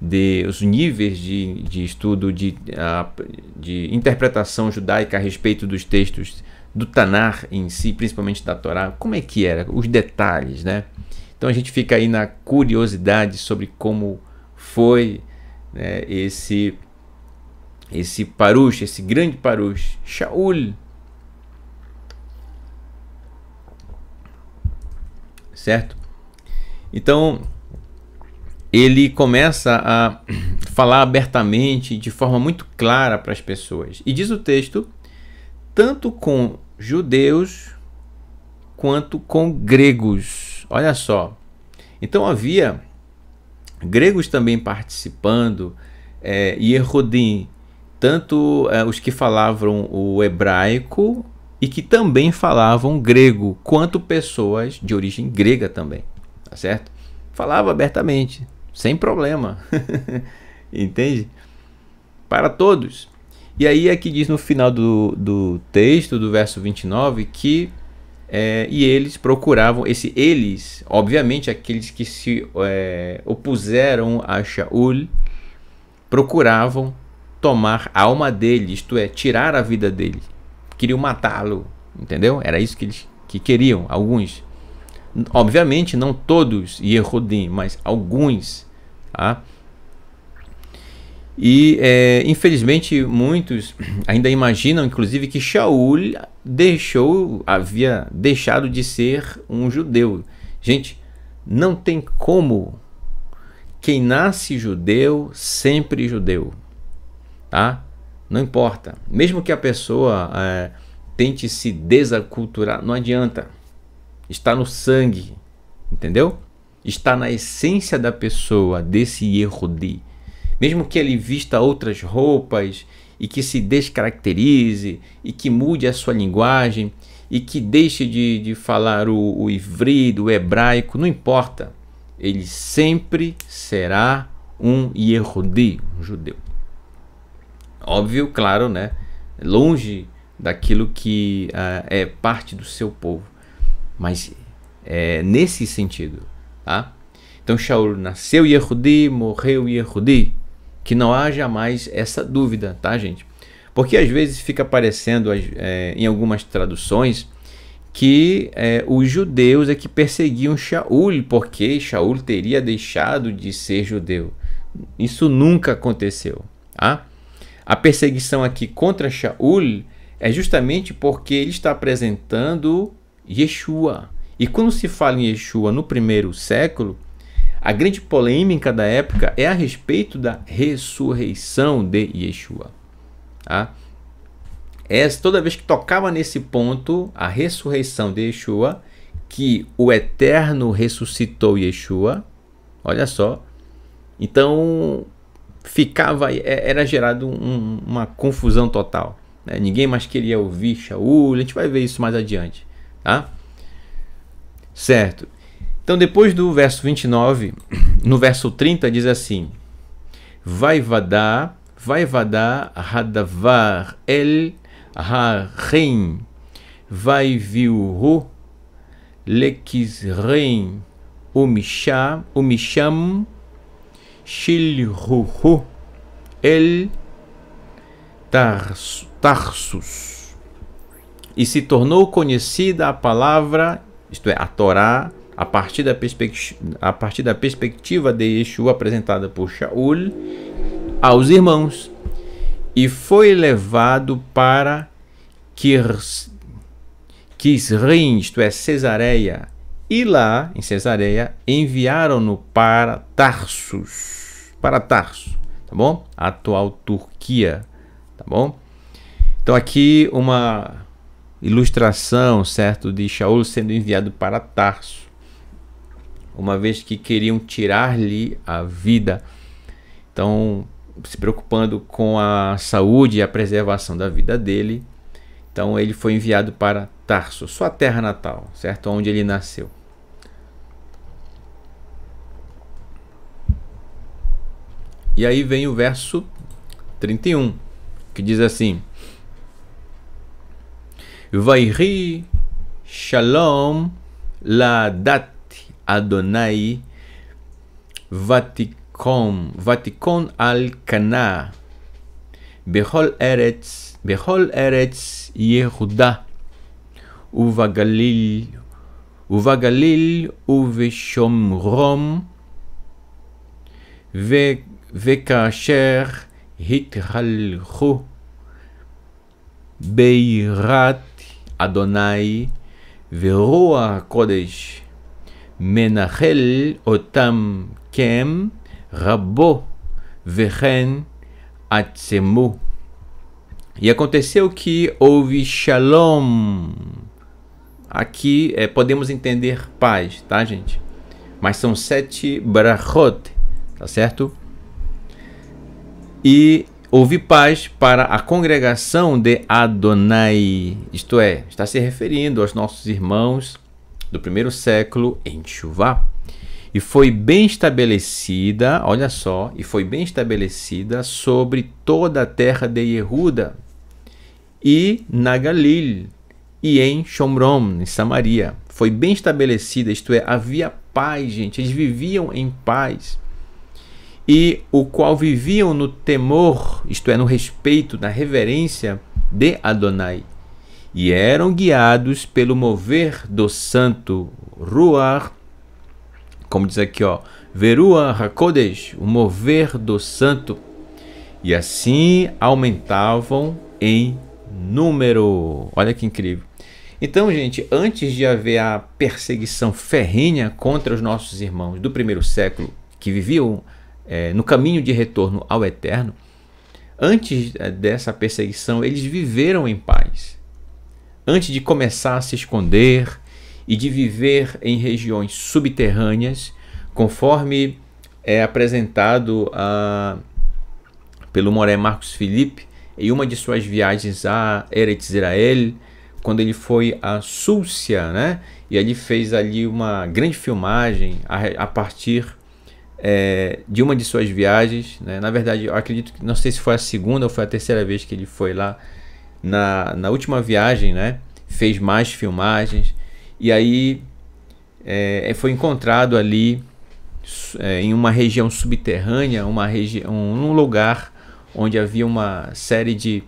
de os níveis de, de estudo de, de interpretação judaica a respeito dos textos do Tanar em si, principalmente da Torá, como é que era, os detalhes, né? Então a gente fica aí na curiosidade sobre como foi né, esse esse parush, esse grande parush, Shaul. Certo? Então, ele começa a <clears throat> falar abertamente, de forma muito clara para as pessoas. E diz o texto: tanto com judeus quanto com gregos. Olha só. Então havia gregos também participando, é, Yehudim, tanto é, os que falavam o hebraico e que também falavam grego, quanto pessoas de origem grega também, tá certo? Falava abertamente, sem problema, <laughs> entende? Para todos. E aí é que diz no final do, do texto, do verso 29, que é, e eles procuravam, esse eles, obviamente aqueles que se é, opuseram a Shaul, procuravam tomar a alma dele, isto é, tirar a vida dele. Queriam matá-lo, entendeu? Era isso que eles que queriam, alguns. Obviamente não todos Yehudim, mas alguns, tá? E é, infelizmente muitos <clears throat> ainda imaginam, inclusive, que Shaul deixou, havia deixado de ser um judeu. Gente, não tem como. Quem nasce judeu, sempre judeu. Tá? Não importa. Mesmo que a pessoa é, tente se desaculturar, não adianta. Está no sangue, entendeu? Está na essência da pessoa desse erro de mesmo que ele vista outras roupas e que se descaracterize e que mude a sua linguagem e que deixe de, de falar o, o ivrido, o hebraico, não importa. Ele sempre será um Yehudi, um judeu. Óbvio, claro, né? Longe daquilo que uh, é parte do seu povo, mas é nesse sentido, tá? Então Shaul nasceu Yehudi, morreu Yehudi, que não haja mais essa dúvida, tá, gente? Porque às vezes fica aparecendo é, em algumas traduções que é, os judeus é que perseguiam Shaul, porque Shaul teria deixado de ser judeu. Isso nunca aconteceu. Tá? A perseguição aqui contra Shaul é justamente porque ele está apresentando Yeshua. E quando se fala em Yeshua no primeiro século, a grande polêmica da época é a respeito da ressurreição de Yeshua. Tá? Essa, toda vez que tocava nesse ponto, a ressurreição de Yeshua, que o Eterno ressuscitou Yeshua, olha só, então ficava, é, era gerado um, uma confusão total. Né? Ninguém mais queria ouvir Shaul, a gente vai ver isso mais adiante. Tá? Certo. Então, depois do verso 29, no verso 30 diz assim: Vai vadar, vai vadar, radavar el harem, vai viuru o micham, umisham shilruhu el tarsus. E se tornou conhecida a palavra, isto é, a Torá, a partir da, a partir da perspectiva de Yeshua apresentada por Shaul aos irmãos, e foi levado para Kisrim, isto é, Cesareia, e lá, em Cesareia, enviaram-no para Tarsus, para Tarso, tá bom? atual Turquia, tá bom? Então aqui uma ilustração, certo, de Shaul sendo enviado para Tarso uma vez que queriam tirar-lhe a vida. Então, se preocupando com a saúde e a preservação da vida dele, então ele foi enviado para Tarso, sua terra natal, certo? Onde ele nasceu. E aí vem o verso 31, que diz assim: Vairi Shalom la dat אדוני ותיקום, ותיכון על כנה בכל ארץ, בכל ארץ יהודה ובגליל, ובגליל ובשומרום, ו, וכאשר התהלכו ביראת אדוני ורוח הקודש מנחל אותם kem rabo vehen atzemu. E aconteceu que houve shalom. Aqui é, podemos entender paz, tá, gente? Mas são sete brachot, tá certo? E houve paz para a congregação de Adonai, isto é, está se referindo aos nossos irmãos do primeiro século em Chuvá. E foi bem estabelecida, olha só, e foi bem estabelecida sobre toda a terra de Yehuda e na Galil e em Shomron, em Samaria. Foi bem estabelecida, isto é, havia paz, gente, eles viviam em paz. E o qual viviam no temor, isto é, no respeito, na reverência de Adonai e eram guiados pelo mover do santo Ruar, como diz aqui, ó, Verua Hakodesh, o mover do santo, e assim aumentavam em número. Olha que incrível. Então, gente, antes de haver a perseguição ferrenha contra os nossos irmãos do primeiro século, que viviam é, no caminho de retorno ao eterno, antes é, dessa perseguição, eles viveram em paz antes de começar a se esconder e de viver em regiões subterrâneas, conforme é apresentado a, pelo Moré Marcos Felipe em uma de suas viagens a Eretz Israel, quando ele foi a Súcia, né? E ele fez ali uma grande filmagem a, a partir é, de uma de suas viagens, né? Na verdade, eu acredito que não sei se foi a segunda ou foi a terceira vez que ele foi lá na, na última viagem, né? Fez mais filmagens e aí é, é foi encontrado ali é, em uma região subterrânea, uma região, um, lugar onde havia uma série de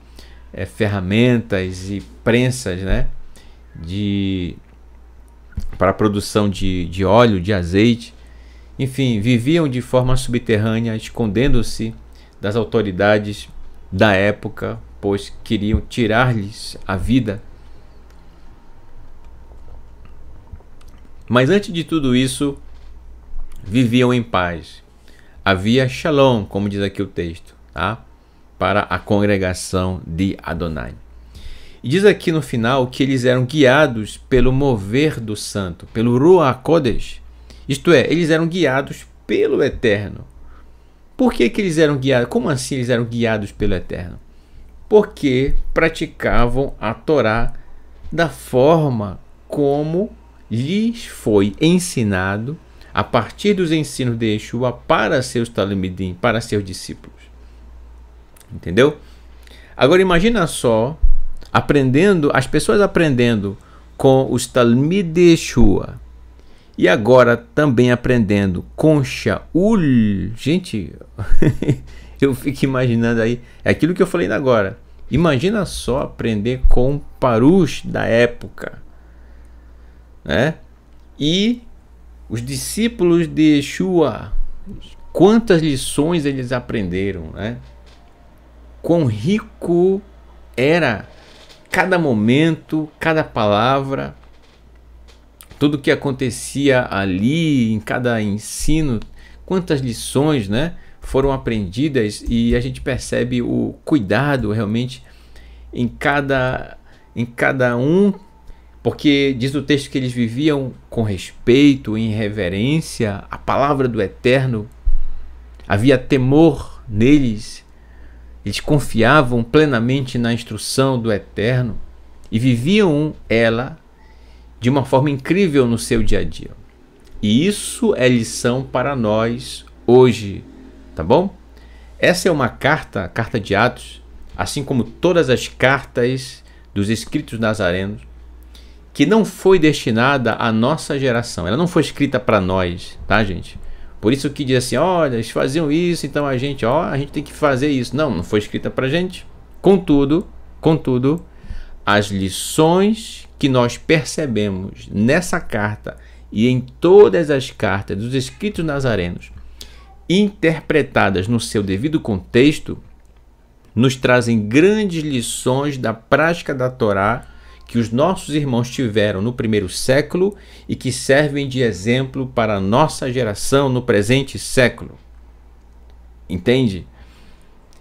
é, ferramentas e prensas, né? De para a produção de, de óleo, de azeite. Enfim, viviam de forma subterrânea, escondendo-se das autoridades da época, pois queriam tirar-lhes a vida. Mas antes de tudo isso, viviam em paz. Havia shalom, como diz aqui o texto, tá? para a congregação de Adonai. E diz aqui no final que eles eram guiados pelo mover do santo, pelo Ruach Kodesh. Isto é, eles eram guiados pelo Eterno. Por que, que eles eram guiados? Como assim eles eram guiados pelo Eterno? porque praticavam a Torá da forma como lhes foi ensinado a partir dos ensinos de Yeshua para seus talmidim, para seus discípulos. Entendeu? Agora imagina só, aprendendo, as pessoas aprendendo com os talmid de Yeshua e agora também aprendendo com Shaul. Gente, <laughs> eu fico imaginando aí. É aquilo que eu falei agora. Imagina só aprender com Parus Parush da época. Né? E os discípulos de Yeshua, quantas lições eles aprenderam, né? Quão rico era cada momento, cada palavra, tudo que acontecia ali, em cada ensino, quantas lições, né? foram aprendidas e a gente percebe o cuidado realmente em cada, em cada um, porque diz o texto que eles viviam com respeito, em reverência, à palavra do Eterno, havia temor neles, eles confiavam plenamente na instrução do Eterno e viviam ela de uma forma incrível no seu dia a dia. E isso é lição para nós hoje, tá bom? Essa é uma carta, carta de Atos, assim como todas as cartas dos escritos nazarenos, que não foi destinada à nossa geração. Ela não foi escrita para nós, tá, gente? Por isso que diz assim, olha, eles faziam isso, então a gente, ó, a gente tem que fazer isso. Não, não foi escrita para gente. Contudo, contudo, as lições que nós percebemos nessa carta e em todas as cartas dos escritos nazarenos interpretadas no seu devido contexto, nos trazem grandes lições da prática da Torá que os nossos irmãos tiveram no primeiro século e que servem de exemplo para a nossa geração no presente século. Entende?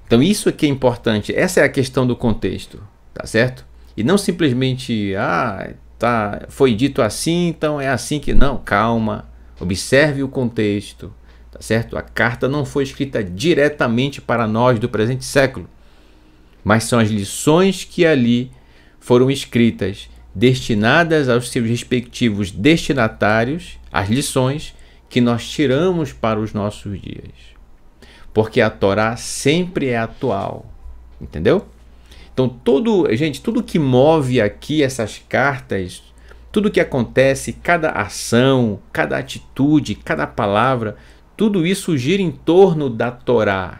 Então isso aqui é importante, essa é a questão do contexto, tá certo? E não simplesmente, ah, tá, foi dito assim, então é assim que não, calma, observe o contexto, tá certo? A carta não foi escrita diretamente para nós do presente século, mas são as lições que ali foram escritas, destinadas aos seus respectivos destinatários, as lições que nós tiramos para os nossos dias. Porque a Torá sempre é atual, entendeu? Então, tudo, gente, tudo que move aqui essas cartas, tudo que acontece, cada ação, cada atitude, cada palavra, tudo isso gira em torno da Torá,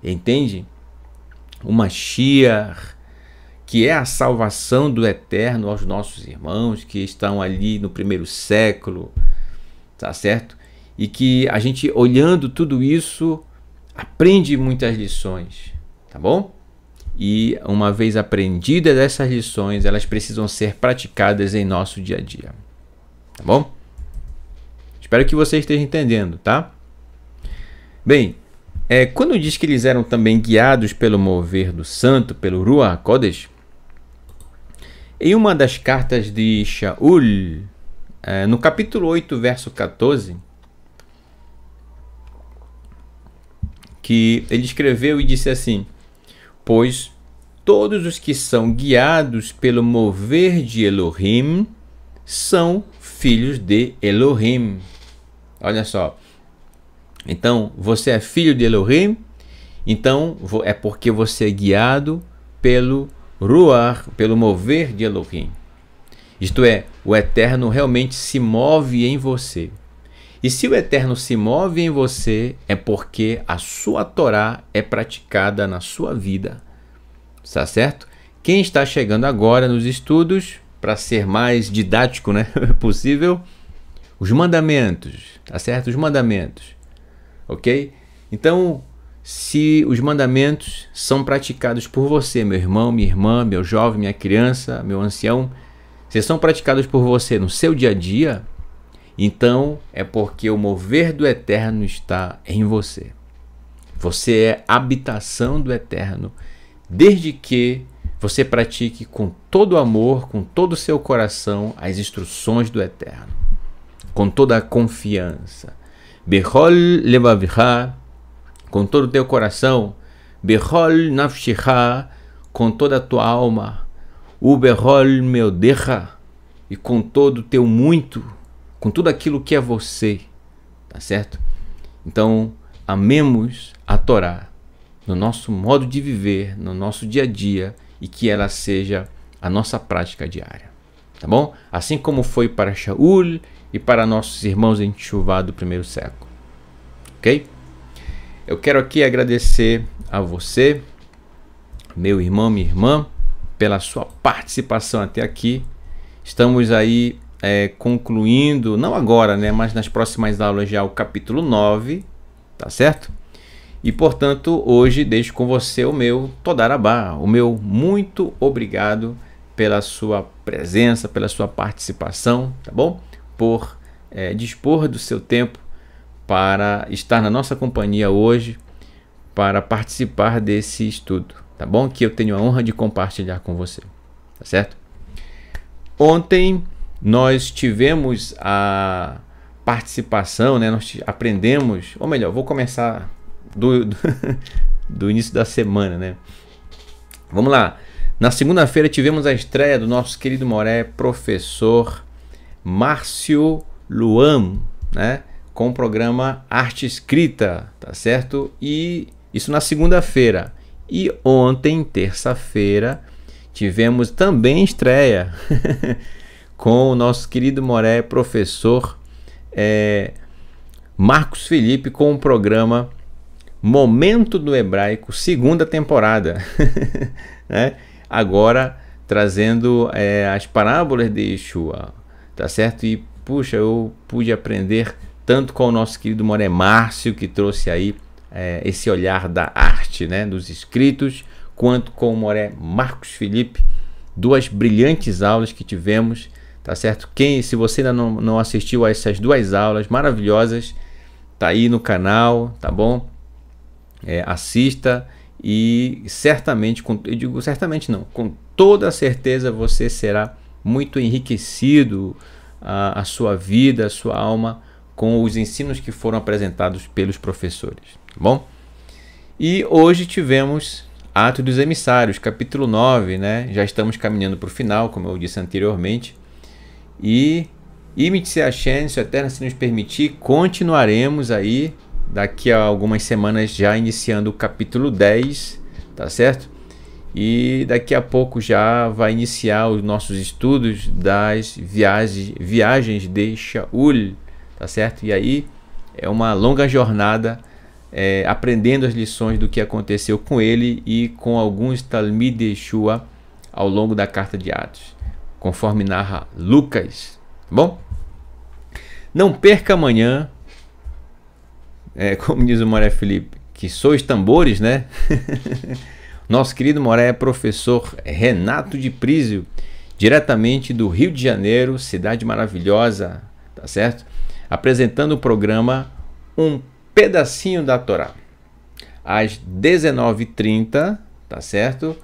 entende? O Mashiach, que é a salvação do eterno aos nossos irmãos que estão ali no primeiro século, tá certo? E que a gente olhando tudo isso aprende muitas lições, tá bom? E uma vez aprendidas essas lições, elas precisam ser praticadas em nosso dia a dia. Tá bom? Espero que você esteja entendendo, tá? Bem, é, quando diz que eles eram também guiados pelo mover do santo, pelo Ruach Kodesh, em uma das cartas de Shaul, é, no capítulo 8, verso 14, que ele escreveu e disse assim: Pois todos os que são guiados pelo mover de Elohim são filhos de Elohim. Olha só então, você é filho de Elohim, então é porque você é guiado pelo ruar, pelo mover de Elohim. Isto é, o Eterno realmente se move em você. E se o Eterno se move em você, é porque a sua Torá é praticada na sua vida. Está certo? Quem está chegando agora nos estudos, para ser mais didático né? <laughs> possível, os mandamentos, tá certo? Os mandamentos ok? Então, se os mandamentos são praticados por você, meu irmão, minha irmã, meu jovem, minha criança, meu ancião, se são praticados por você no seu dia a dia, então é porque o mover do eterno está em você. Você é habitação do eterno, desde que você pratique com todo amor, com todo o seu coração, as instruções do eterno, com toda a confiança. Behol levavicha, com todo o teu coração. Behol nafshicha, com toda a tua alma. Uberol meodecha, e com todo o teu muito, com tudo aquilo que é você. Tá certo? Então, amemos a Torá no nosso modo de viver, no nosso dia a dia e que ela seja a nossa prática diária. Tá bom? Assim como foi para Shaul e para nossos irmãos em Tchuvá do primeiro século. Ok? Eu quero aqui agradecer a você, meu irmão, minha irmã, pela sua participação até aqui. Estamos aí é, concluindo, não agora, né, mas nas próximas aulas já o capítulo 9, tá certo? E portanto, hoje deixo com você o meu Todarabá, o meu muito obrigado pela sua presença, pela sua participação, tá bom? por é, dispor do seu tempo para estar na nossa companhia hoje, para participar desse estudo, tá bom? Que eu tenho a honra de compartilhar com você, tá certo? Ontem nós tivemos a participação, né? Nós aprendemos, ou melhor, vou começar do, do, <laughs> do início da semana, né? Vamos lá. Na segunda-feira tivemos a estreia do nosso querido Moré, professor Márcio Luan, né? Com o programa Arte Escrita, tá certo? E isso na segunda-feira. E ontem, terça-feira, tivemos também estreia <laughs> com o nosso querido Moré, professor é, Marcos Felipe, com o programa Momento do Hebraico, segunda temporada. <laughs> né? Agora trazendo é, as parábolas de Yeshua, tá certo? E puxa, eu pude aprender tanto com o nosso querido Moré Márcio, que trouxe aí é, esse olhar da arte, né, dos escritos, quanto com o Moré Marcos Felipe, duas brilhantes aulas que tivemos, tá certo? Quem, se você ainda não, não assistiu a essas duas aulas maravilhosas, tá aí no canal, tá bom? É, assista e certamente, com, eu digo certamente não, com toda certeza você será muito enriquecido a, a sua vida, a sua alma com os ensinos que foram apresentados pelos professores. Tá bom? E hoje tivemos Atos dos Emissários, capítulo 9, né? Já estamos caminhando para o final, como eu disse anteriormente. E imite-se a chance, Eterna se nos permitir, continuaremos aí daqui a algumas semanas já iniciando o capítulo 10, tá certo? E daqui a pouco já vai iniciar os nossos estudos das viagens, viagens de Shaul, tá certo? E aí é uma longa jornada é, aprendendo as lições do que aconteceu com ele e com alguns Talmid de Shua ao longo da carta de Atos, conforme narra Lucas, tá bom? Não perca amanhã, é, <laughs> como diz o Maria Felipe, que sois tambores, né? <laughs> Nosso querido Moré é professor Renato de Prísio, diretamente do Rio de Janeiro, cidade maravilhosa, tá certo? Apresentando o programa Um Pedacinho da Torá, às 19h30, tá certo?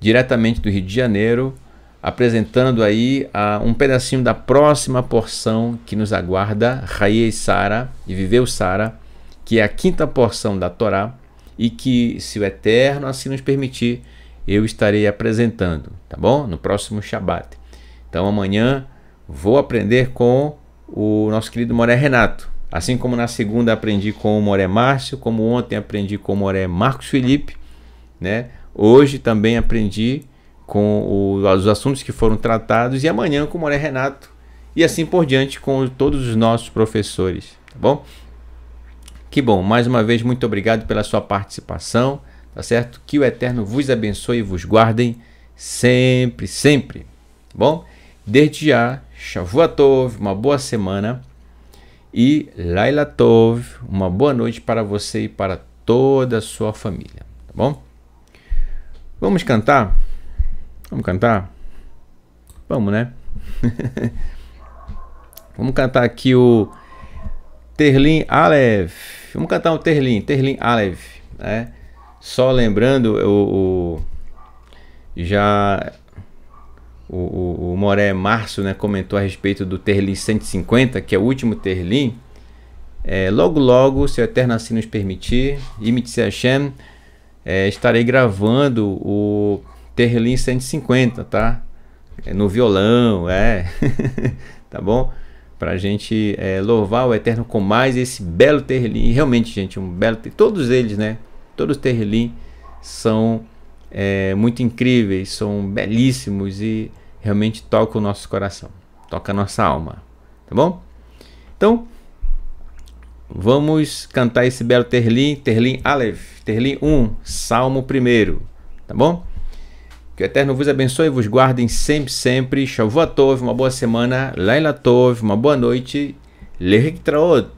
Diretamente do Rio de Janeiro, apresentando aí um pedacinho da próxima porção que nos aguarda, Raia e Sara, e Viveu Sara, que é a quinta porção da Torá, e que, se o Eterno assim nos permitir, eu estarei apresentando, tá bom? No próximo Shabat. Então amanhã vou aprender com o nosso querido Moré Renato. Assim como na segunda aprendi com o Moré Márcio, como ontem aprendi com o Moré Marcos Felipe, né? Hoje também aprendi com o, os assuntos que foram tratados e amanhã com o Moré Renato e assim por diante com todos os nossos professores, tá bom? Que bom, mais uma vez, muito obrigado pela sua participação, tá certo? Que o Eterno vos abençoe e vos guardem sempre, sempre. Tá bom? Desde já, Shavuatov, uma boa semana e Laila Tov, uma boa noite para você e para toda a sua família, tá bom? Vamos cantar? Vamos cantar? Vamos, né? <laughs> Vamos cantar aqui o Terlin Aleph. Vamos cantar um Terlim, Terlim Aleph, né? Só lembrando, o, o já o, o, o, Moré Março né, comentou a respeito do Terlim 150, que é o último Terlim. É, logo, logo, se o Eterno assim nos permitir, Imitse Hashem, é, estarei gravando o Terlim 150, tá? É, no violão, é. <laughs> tá bom? para a gente é, louvar o Eterno com mais esse belo terrelim. E realmente, gente, um belo ter... todos eles, né? Todos os terrelim são é, muito incríveis, são belíssimos e realmente tocam o nosso coração, toca a nossa alma, tá bom? Então, vamos cantar esse belo terlim, terlim Aleph, terlim 1, Salmo 1, tá bom? Que o Eterno vos abençoe e vos guardem sempre, sempre. Shavuot Tov, uma boa semana. Laila Tov, uma boa noite. Lerik Traot.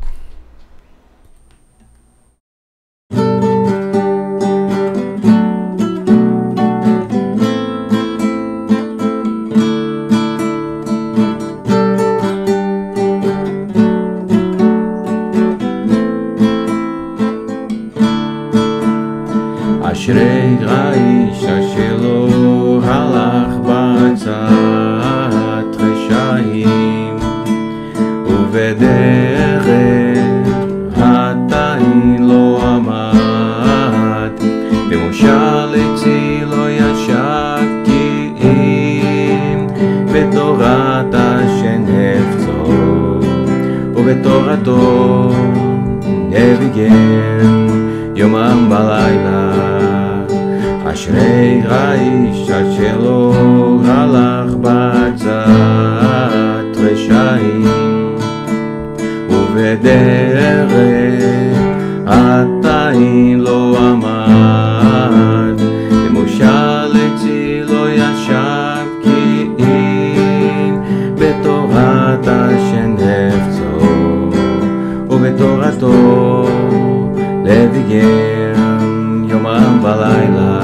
בלילה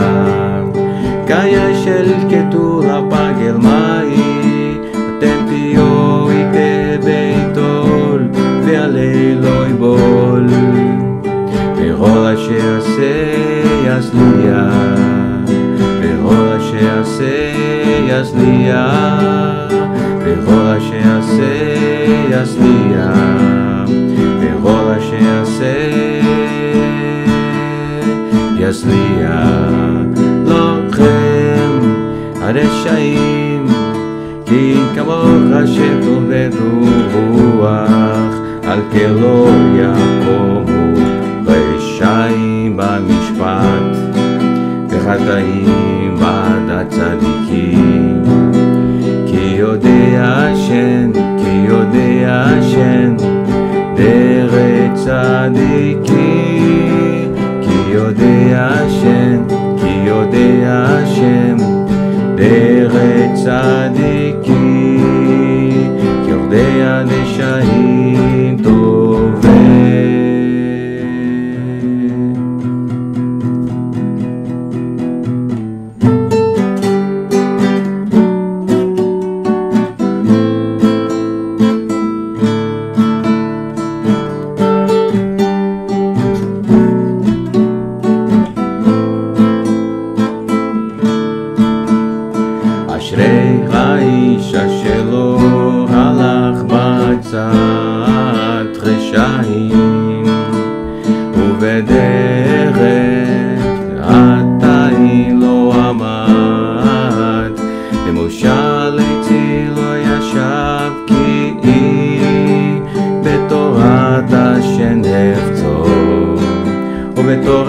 קיה של כתולה פגל מאי אתם תהיו איתה ביתול והליל לא יבול וכל אשר עשה יזליה וכל אשר עשה יזליה וכל אשר עשה יזליה יצליח לוחם הרשעים, כי כמוך השם תאבד רוח, על כלא יקומו רשעים במשפט, וחטאים בעד הצדיקים. כי יודע השם, כי יודע השם, דרך צדיקים. יודע השם, כי יודע השם, בארץ צדיק.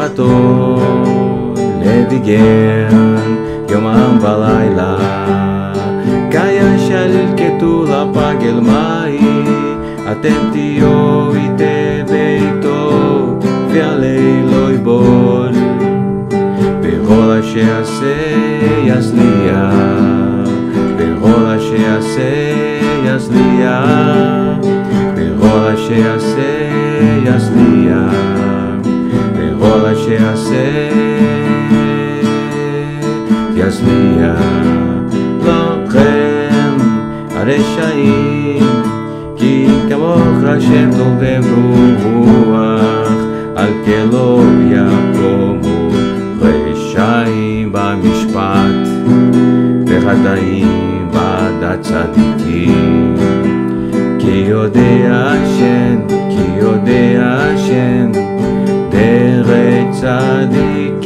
חתום לביגר יומם ולילה קייש אל כתולה פגל מאי אתם תהיו איתי ביתו ועלי לא יבול בכל אשר יעשה יצליח בכל אשר יעשה יצליח בכל אשר יעשה יצליח כל אשר עשה, יצליח לכם הרשעים כי כמוך השם דובב רוח על כלו יקומו רשעים במשפט וחטאים בעד הצדיקים כי יודע השם כי יודע השם צדיקים,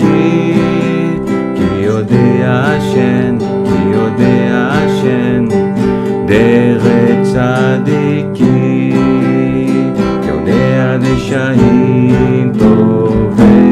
כי יודע השם, כי יודע השם, דרך צדיקים, יודע רשעים טובים.